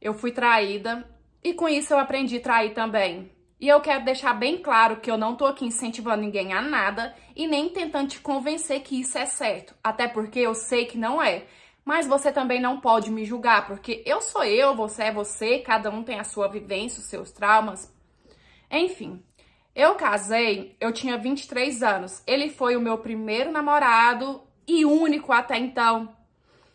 eu fui traída e com isso eu aprendi a trair também. E eu quero deixar bem claro que eu não tô aqui incentivando ninguém a nada e nem tentando te convencer que isso é certo, até porque eu sei que não é. Mas você também não pode me julgar, porque eu sou eu, você é você, cada um tem a sua vivência, os seus traumas. Enfim, eu casei, eu tinha 23 anos. Ele foi o meu primeiro namorado e único até então.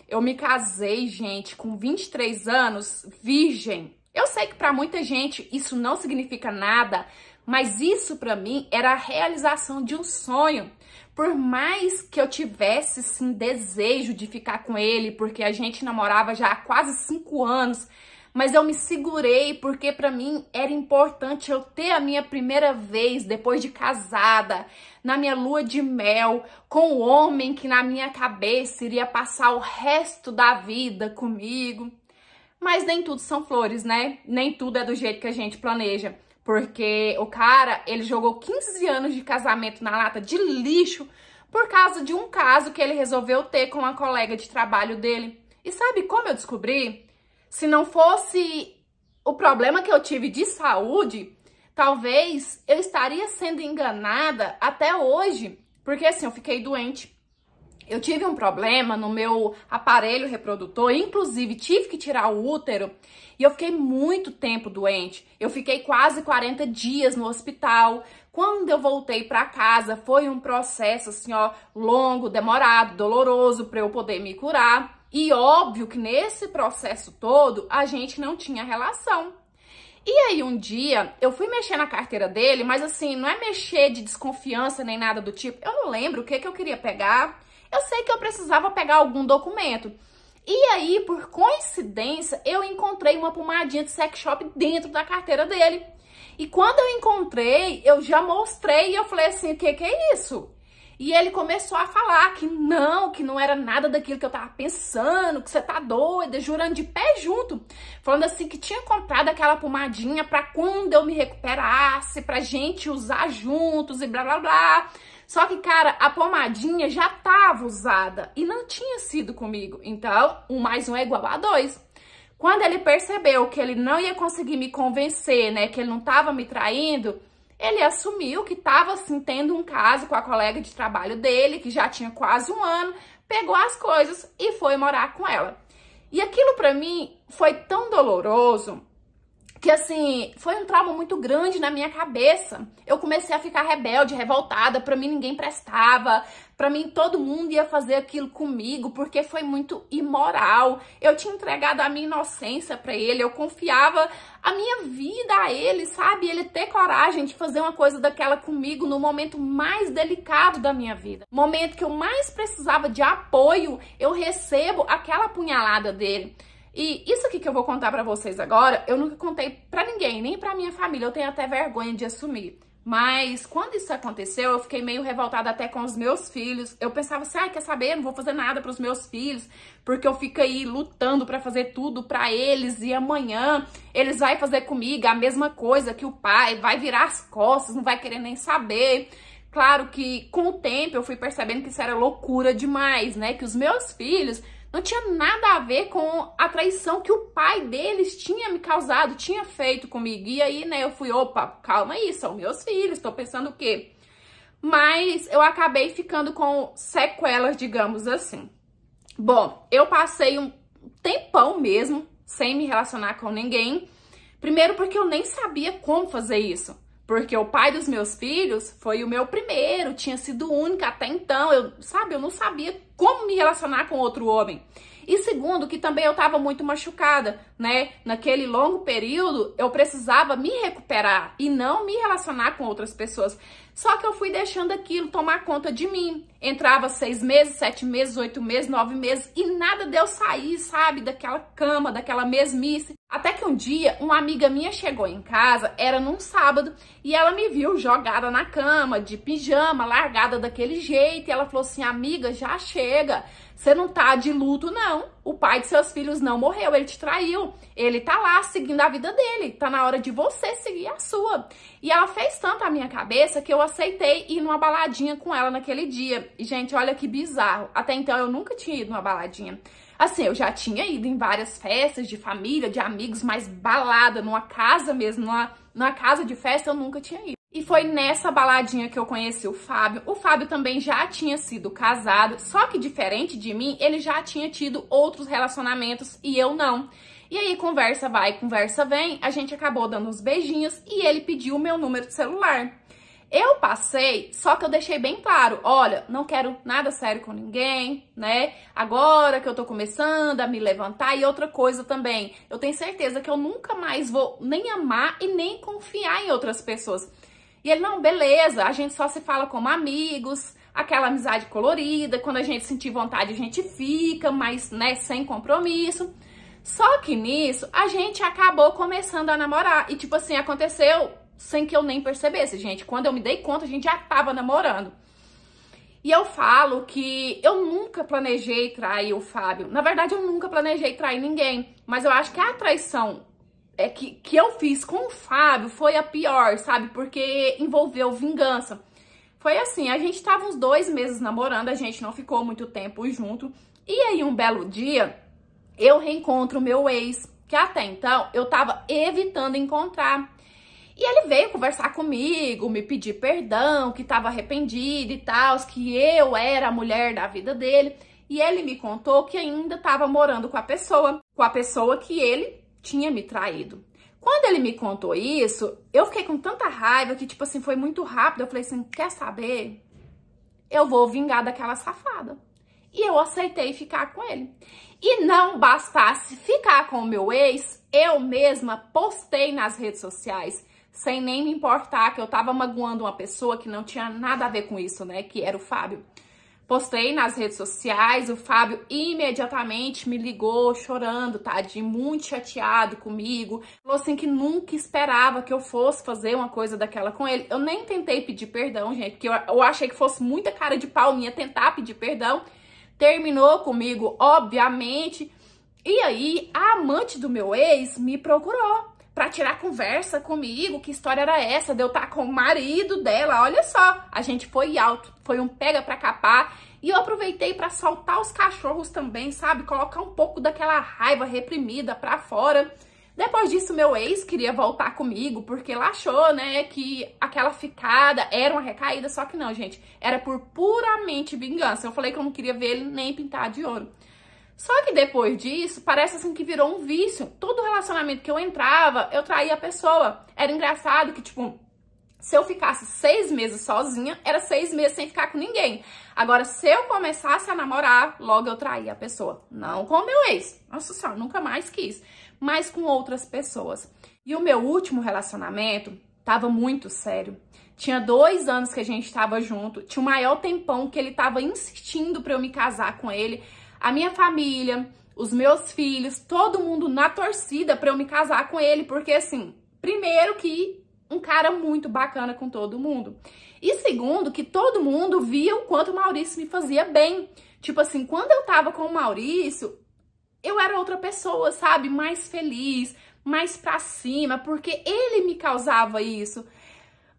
Eu me casei, gente, com 23 anos, virgem. Eu sei que para muita gente isso não significa nada, mas isso para mim era a realização de um sonho. Por mais que eu tivesse sim desejo de ficar com ele, porque a gente namorava já há quase cinco anos, mas eu me segurei porque para mim era importante eu ter a minha primeira vez depois de casada, na minha lua de mel, com o homem que na minha cabeça iria passar o resto da vida comigo. Mas nem tudo são flores, né? Nem tudo é do jeito que a gente planeja. Porque o cara, ele jogou 15 anos de casamento na lata de lixo por causa de um caso que ele resolveu ter com uma colega de trabalho dele. E sabe como eu descobri? se não fosse o problema que eu tive de saúde, talvez eu estaria sendo enganada até hoje, porque assim, eu fiquei doente. Eu tive um problema no meu aparelho reprodutor, inclusive tive que tirar o útero, e eu fiquei muito tempo doente. Eu fiquei quase 40 dias no hospital. Quando eu voltei para casa, foi um processo assim, ó, longo, demorado, doloroso para eu poder me curar. E óbvio que nesse processo todo a gente não tinha relação. E aí um dia eu fui mexer na carteira dele, mas assim, não é mexer de desconfiança nem nada do tipo. Eu não lembro o que, que eu queria pegar. Eu sei que eu precisava pegar algum documento. E aí, por coincidência, eu encontrei uma pomadinha de sex shop dentro da carteira dele. E quando eu encontrei, eu já mostrei e eu falei assim, o que, que é isso? E ele começou a falar que não, que não era nada daquilo que eu tava pensando, que você tá doida, jurando de pé junto, falando assim que tinha comprado aquela pomadinha pra quando eu me recuperasse, pra gente usar juntos e blá blá blá. Só que, cara, a pomadinha já tava usada e não tinha sido comigo. Então, um mais um é igual a dois. Quando ele percebeu que ele não ia conseguir me convencer, né, que ele não tava me traindo, ele assumiu que estava assim, tendo um caso com a colega de trabalho dele, que já tinha quase um ano, pegou as coisas e foi morar com ela. E aquilo para mim foi tão doloroso, que assim, foi um trauma muito grande na minha cabeça. Eu comecei a ficar rebelde, revoltada, para mim ninguém prestava, para mim todo mundo ia fazer aquilo comigo, porque foi muito imoral. Eu tinha entregado a minha inocência para ele, eu confiava a minha vida a ele, sabe? Ele ter coragem de fazer uma coisa daquela comigo no momento mais delicado da minha vida. Momento que eu mais precisava de apoio, eu recebo aquela punhalada dele. E isso aqui que eu vou contar para vocês agora, eu nunca contei para ninguém, nem para minha família, eu tenho até vergonha de assumir. Mas quando isso aconteceu, eu fiquei meio revoltada até com os meus filhos. Eu pensava assim, ah, quer saber, eu não vou fazer nada para os meus filhos, porque eu fico aí lutando para fazer tudo para eles e amanhã eles vai fazer comigo a mesma coisa que o pai, vai virar as costas, não vai querer nem saber. Claro que com o tempo eu fui percebendo que isso era loucura demais, né? Que os meus filhos não tinha nada a ver com a traição que o pai deles tinha me causado, tinha feito comigo. E aí, né, eu fui, opa, calma aí, são meus filhos, tô pensando o quê? Mas eu acabei ficando com sequelas, digamos assim. Bom, eu passei um tempão mesmo sem me relacionar com ninguém. Primeiro porque eu nem sabia como fazer isso. Porque o pai dos meus filhos foi o meu primeiro, tinha sido o único até então. Eu, sabe, eu não sabia como me relacionar com outro homem. E segundo, que também eu estava muito machucada, né? Naquele longo período, eu precisava me recuperar e não me relacionar com outras pessoas. Só que eu fui deixando aquilo tomar conta de mim. Entrava seis meses, sete meses, oito meses, nove meses e nada deu sair, sabe? Daquela cama, daquela mesmice. Até que um dia, uma amiga minha chegou em casa, era num sábado, e ela me viu jogada na cama, de pijama, largada daquele jeito. E ela falou assim: Amiga, já achei chega. Você não tá de luto, não. O pai de seus filhos não morreu, ele te traiu. Ele tá lá seguindo a vida dele. Tá na hora de você seguir a sua. E ela fez tanto a minha cabeça que eu aceitei ir numa baladinha com ela naquele dia. E, gente, olha que bizarro. Até então eu nunca tinha ido numa baladinha. Assim, eu já tinha ido em várias festas de família, de amigos, mas balada, numa casa mesmo, numa, numa casa de festa eu nunca tinha ido. E foi nessa baladinha que eu conheci o Fábio. O Fábio também já tinha sido casado, só que diferente de mim, ele já tinha tido outros relacionamentos e eu não. E aí, conversa vai, conversa vem, a gente acabou dando uns beijinhos e ele pediu o meu número de celular. Eu passei, só que eu deixei bem claro, olha, não quero nada sério com ninguém, né? Agora que eu tô começando a me levantar e outra coisa também, eu tenho certeza que eu nunca mais vou nem amar e nem confiar em outras pessoas. E ele, não, beleza, a gente só se fala como amigos, aquela amizade colorida, quando a gente sentir vontade a gente fica, mas, né, sem compromisso. Só que nisso, a gente acabou começando a namorar. E, tipo assim, aconteceu sem que eu nem percebesse, gente. Quando eu me dei conta, a gente já tava namorando. E eu falo que eu nunca planejei trair o Fábio. Na verdade, eu nunca planejei trair ninguém. Mas eu acho que a traição é, que, que eu fiz com o Fábio foi a pior, sabe? Porque envolveu vingança. Foi assim, a gente tava uns dois meses namorando, a gente não ficou muito tempo junto. E aí, um belo dia, eu reencontro o meu ex, que até então eu tava evitando encontrar. E ele veio conversar comigo, me pedir perdão, que tava arrependido e tal, que eu era a mulher da vida dele. E ele me contou que ainda tava morando com a pessoa, com a pessoa que ele tinha me traído. Quando ele me contou isso, eu fiquei com tanta raiva que, tipo assim, foi muito rápido. Eu falei assim: quer saber? Eu vou vingar daquela safada. E eu aceitei ficar com ele. E não bastasse ficar com o meu ex, eu mesma postei nas redes sociais, sem nem me importar que eu tava magoando uma pessoa que não tinha nada a ver com isso, né? Que era o Fábio. Postei nas redes sociais, o Fábio imediatamente me ligou chorando, tá? De muito chateado comigo. Falou assim que nunca esperava que eu fosse fazer uma coisa daquela com ele. Eu nem tentei pedir perdão, gente, porque eu, eu achei que fosse muita cara de pau minha tentar pedir perdão. Terminou comigo, obviamente. E aí, a amante do meu ex me procurou para tirar conversa comigo, que história era essa de eu estar tá com o marido dela. Olha só, a gente foi alto, foi um pega para capar. E eu aproveitei para soltar os cachorros também, sabe? Colocar um pouco daquela raiva reprimida para fora. Depois disso, meu ex queria voltar comigo, porque ele achou, né, que aquela ficada era uma recaída, só que não, gente, era por puramente vingança. Eu falei que eu não queria ver ele nem pintar de ouro. Só que depois disso, parece assim que virou um vício. Todo relacionamento que eu entrava, eu traía a pessoa. Era engraçado que, tipo, se eu ficasse seis meses sozinha, era seis meses sem ficar com ninguém. Agora, se eu começasse a namorar, logo eu traía a pessoa. Não com meu ex. Nossa senhora, nunca mais quis. Mas com outras pessoas. E o meu último relacionamento tava muito sério. Tinha dois anos que a gente tava junto. Tinha o maior tempão que ele tava insistindo pra eu me casar com ele a minha família, os meus filhos, todo mundo na torcida para eu me casar com ele, porque assim, primeiro que um cara muito bacana com todo mundo. E segundo, que todo mundo via o quanto o Maurício me fazia bem. Tipo assim, quando eu tava com o Maurício, eu era outra pessoa, sabe? Mais feliz, mais pra cima, porque ele me causava isso.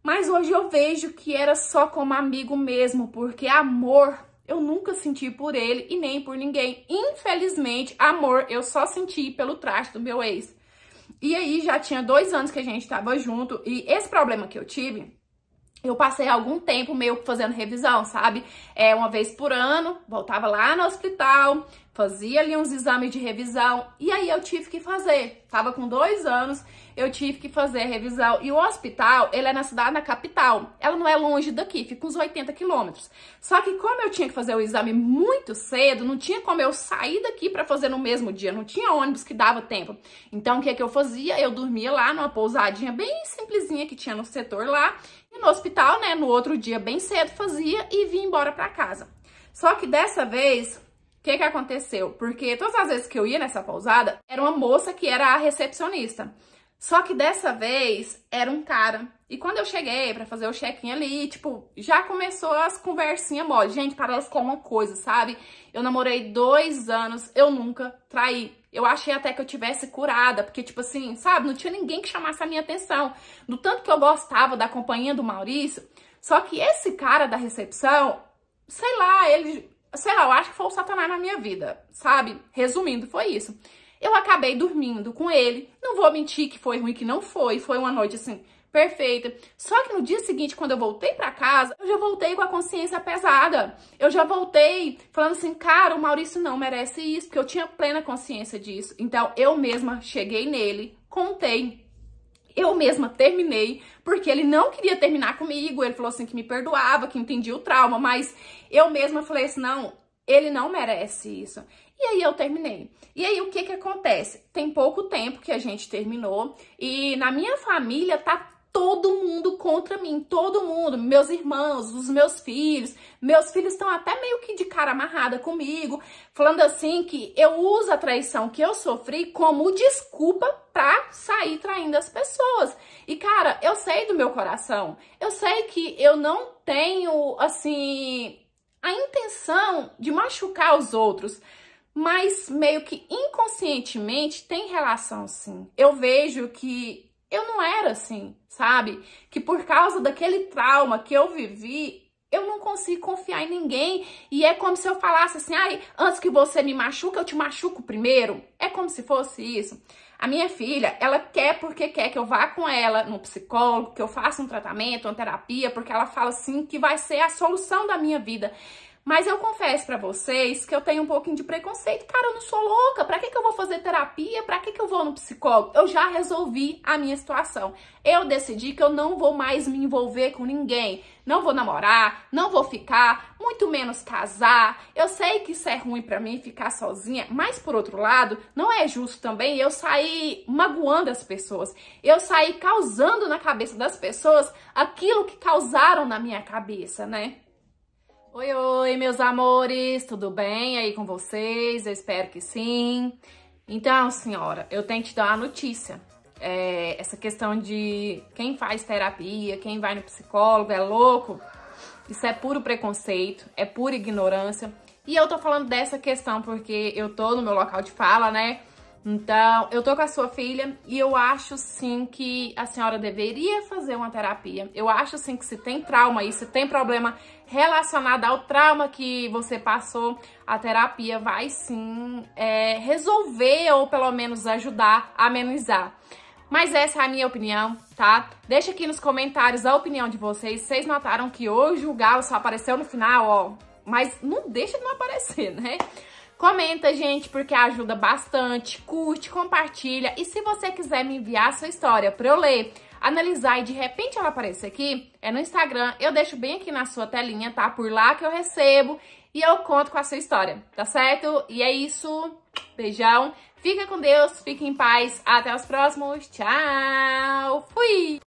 Mas hoje eu vejo que era só como amigo mesmo, porque amor eu nunca senti por ele e nem por ninguém. Infelizmente, amor, eu só senti pelo traste do meu ex. E aí já tinha dois anos que a gente tava junto e esse problema que eu tive, eu passei algum tempo meio fazendo revisão, sabe? É, uma vez por ano, voltava lá no hospital, fazia ali uns exames de revisão e aí eu tive que fazer. Tava com dois anos, eu tive que fazer a revisão. E o hospital, ele é na cidade, na capital. Ela não é longe daqui, fica uns 80 quilômetros. Só que como eu tinha que fazer o exame muito cedo, não tinha como eu sair daqui para fazer no mesmo dia, não tinha ônibus que dava tempo. Então o que é que eu fazia? Eu dormia lá numa pousadinha bem simplesinha que tinha no setor lá. E no hospital, né, no outro dia bem cedo fazia e vim embora para casa. Só que dessa vez que que aconteceu? Porque todas as vezes que eu ia nessa pousada, era uma moça que era a recepcionista. Só que dessa vez era um cara. E quando eu cheguei para fazer o check-in ali, tipo, já começou as conversinhas mole. Gente, parece que é uma coisa, sabe? Eu namorei dois anos, eu nunca traí. Eu achei até que eu tivesse curada, porque, tipo assim, sabe? Não tinha ninguém que chamasse a minha atenção. Do tanto que eu gostava da companhia do Maurício. Só que esse cara da recepção, sei lá, ele sei lá, eu acho que foi o Satanás na minha vida, sabe? Resumindo, foi isso. Eu acabei dormindo com ele, não vou mentir que foi ruim, que não foi, foi uma noite assim perfeita. Só que no dia seguinte, quando eu voltei para casa, eu já voltei com a consciência pesada. Eu já voltei falando assim, cara, o Maurício não merece isso, porque eu tinha plena consciência disso. Então eu mesma cheguei nele, contei eu mesma terminei, porque ele não queria terminar comigo, ele falou assim que me perdoava, que entendia o trauma, mas eu mesma falei assim, não, ele não merece isso. E aí eu terminei. E aí o que que acontece? Tem pouco tempo que a gente terminou e na minha família tá todo mundo contra mim, todo mundo, meus irmãos, os meus filhos. Meus filhos estão até meio que de cara amarrada comigo, falando assim que eu uso a traição que eu sofri como desculpa pra sair traindo as pessoas. E cara, eu sei do meu coração. Eu sei que eu não tenho assim a intenção de machucar os outros mas meio que inconscientemente tem relação sim. Eu vejo que eu não era assim, sabe? Que por causa daquele trauma que eu vivi, eu não consigo confiar em ninguém. E é como se eu falasse assim, ai, antes que você me machuque, eu te machuco primeiro. É como se fosse isso. A minha filha, ela quer porque quer que eu vá com ela no psicólogo, que eu faça um tratamento, uma terapia, porque ela fala assim que vai ser a solução da minha vida. Mas eu confesso para vocês que eu tenho um pouquinho de preconceito. Cara, eu não sou louca. Para que, que eu vou fazer terapia? Para que, que eu vou no psicólogo? Eu já resolvi a minha situação. Eu decidi que eu não vou mais me envolver com ninguém. Não vou namorar, não vou ficar, muito menos casar. Eu sei que isso é ruim para mim ficar sozinha, mas por outro lado, não é justo também eu sair magoando as pessoas. Eu sair causando na cabeça das pessoas aquilo que causaram na minha cabeça, né? Oi, oi, meus amores, tudo bem aí com vocês? Eu espero que sim. Então, senhora, eu tenho que te dar uma notícia. É, essa questão de quem faz terapia, quem vai no psicólogo é louco, isso é puro preconceito, é pura ignorância. E eu tô falando dessa questão porque eu tô no meu local de fala, né? Então, eu tô com a sua filha e eu acho sim que a senhora deveria fazer uma terapia. Eu acho sim que se tem trauma aí, se tem problema relacionado ao trauma que você passou, a terapia vai sim é, resolver ou pelo menos ajudar a amenizar. Mas essa é a minha opinião, tá? Deixa aqui nos comentários a opinião de vocês. Vocês notaram que hoje o galo só apareceu no final, ó mas não deixa de não aparecer, né? Comenta, gente, porque ajuda bastante, curte, compartilha e se você quiser me enviar sua história para eu ler, analisar e de repente ela aparecer aqui, é no Instagram, eu deixo bem aqui na sua telinha, tá? Por lá que eu recebo e eu conto com a sua história, tá certo? E é isso, beijão, fica com Deus, fique em paz, até os próximos, tchau, fui!